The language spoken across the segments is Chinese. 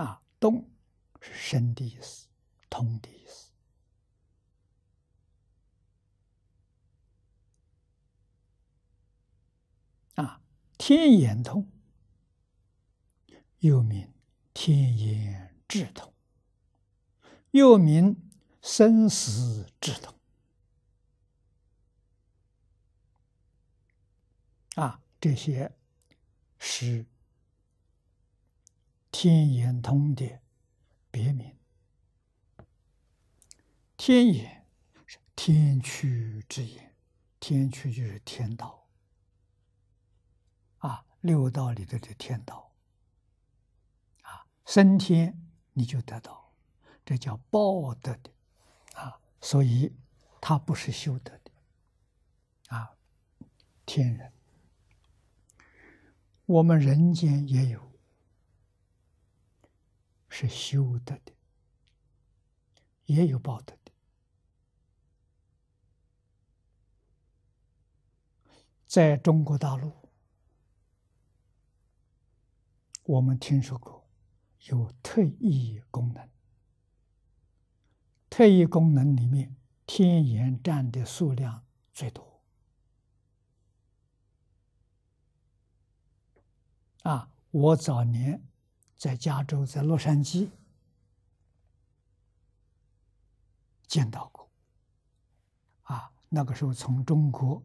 啊，动是生的意思，通的意思。啊，天眼通，又名天眼智通，又名生死智通。啊，这些是。天眼通的别名，天眼是天区之眼，天区就是天道，啊，六道里头的天道，啊，升天你就得到，这叫报德的，啊，所以它不是修德的，啊，天人，我们人间也有。是修得的，也有报得的。在中国大陆，我们听说过有特异功能。特异功能里面，天眼占的数量最多。啊，我早年。在加州，在洛杉矶见到过。啊，那个时候从中国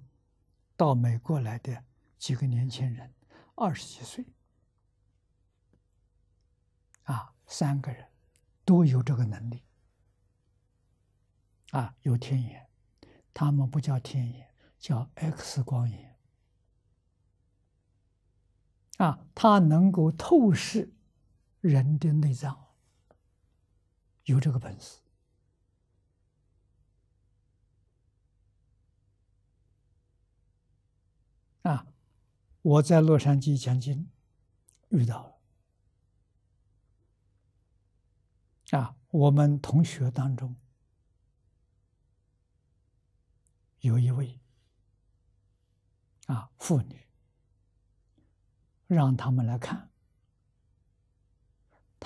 到美国来的几个年轻人，二十几岁，啊，三个人都有这个能力，啊，有天眼，他们不叫天眼，叫 X 光眼，啊，他能够透视。人的内脏有这个本事啊！我在洛杉矶讲经遇到了啊，我们同学当中有一位啊妇女，让他们来看。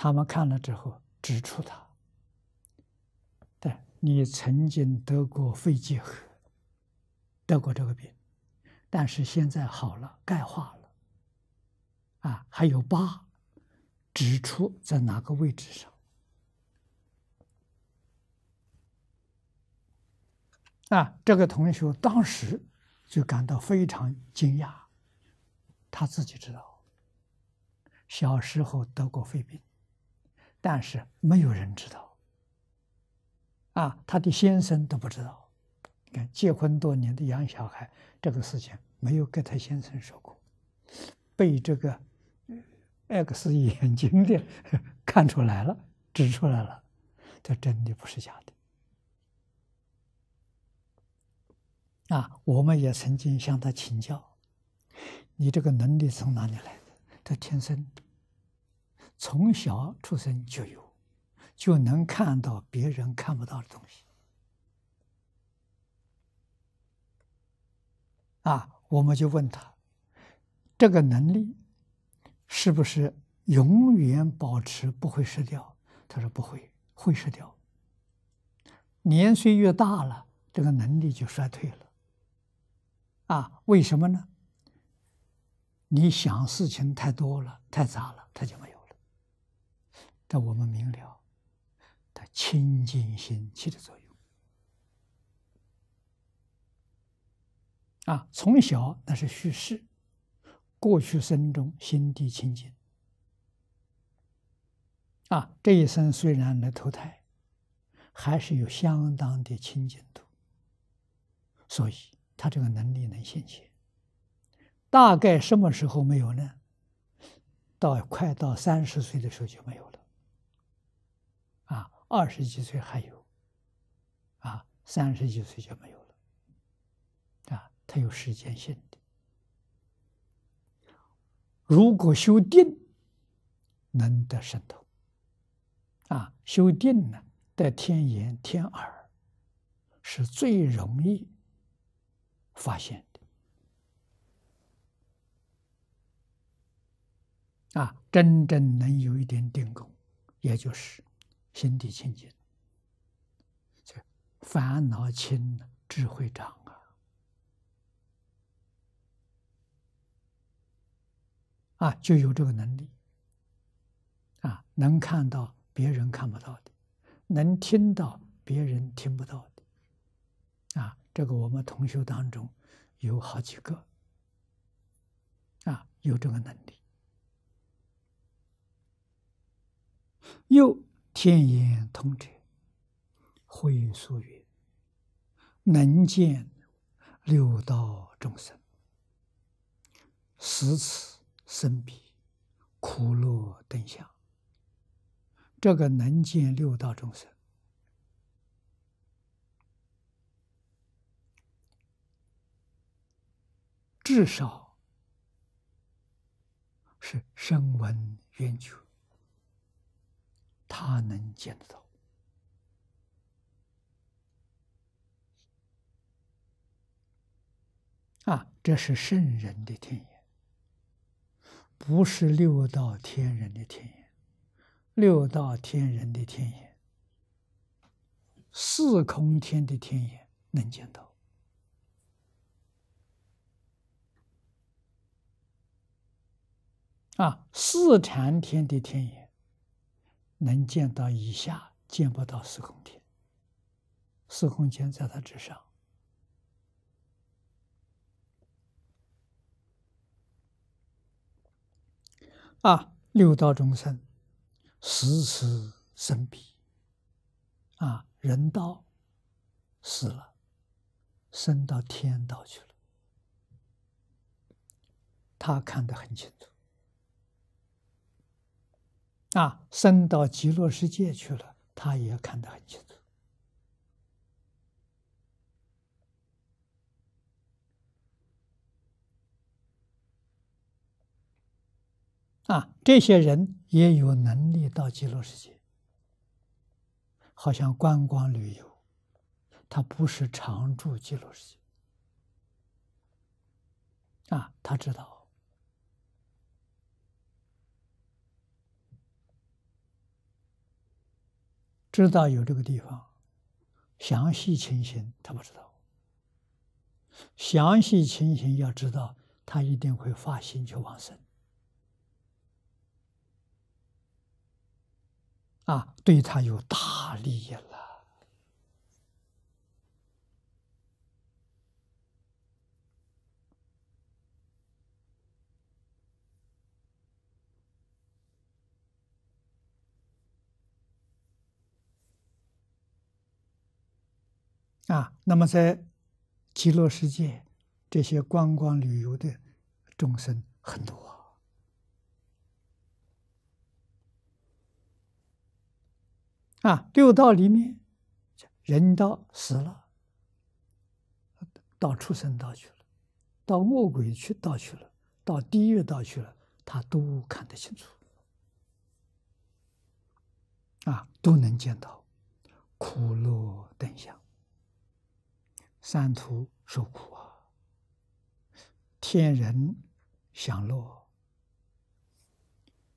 他们看了之后，指出他：，对，你曾经得过肺结核，得过这个病，但是现在好了，钙化了，啊，还有疤，指出在哪个位置上？啊，这个同学当时就感到非常惊讶，他自己知道，小时候得过肺病。但是没有人知道，啊，他的先生都不知道。你看，结婚多年的养小孩这个事情，没有跟他先生说过，被这个 X 眼睛的 看出来了，指出来了，这真的不是假的。啊，我们也曾经向他请教，你这个能力从哪里来的？他天生。从小出生就有，就能看到别人看不到的东西。啊，我们就问他，这个能力是不是永远保持不会失掉？他说不会，会失掉。年岁越大了，这个能力就衰退了。啊，为什么呢？你想事情太多了，太杂了，他就没。但我们明了，他清净心起的作用啊。从小那是叙事，过去生中心地清净啊。这一生虽然来投胎，还是有相当的清净度，所以他这个能力能显现。大概什么时候没有呢？到快到三十岁的时候就没有了。二十几岁还有，啊，三十几岁就没有了，啊，它有时间性的。如果修定能得神通，啊，修定呢，得天眼天耳是最容易发现的，啊，真正能有一点定功，也就是。心地清净，就烦恼轻智慧长啊！啊，就有这个能力啊，能看到别人看不到的，能听到别人听不到的啊。这个我们同学当中有好几个啊，有这个能力又。天眼通者，会所曰：“能见六道众生，十此生彼，苦乐等相。”这个能见六道众生，至少是声闻缘觉。他能见得到啊！这是圣人的天眼，不是六道天人的天眼，六道天人的天眼，四空天的天眼能见到啊，四禅天的天眼。能见到以下，见不到四空天。四空天在他之上。啊，六道众生，时时生彼。啊，人道死了，升到天道去了。他看得很清楚。啊，升到极乐世界去了，他也看得很清楚。啊，这些人也有能力到极乐世界，好像观光旅游，他不是常住极乐世界。啊，他知道。知道有这个地方，详细情形他不知道。详细情形要知道，他一定会发心去往生。啊，对他有大利益了。啊，那么在极乐世界，这些观光旅游的众生很多啊。六道里面，人道死了，到畜生道去了，到恶鬼去道去了，到地狱道去了，他都看得清楚，啊，都能见到苦乐等相。三途受苦啊，天人享乐。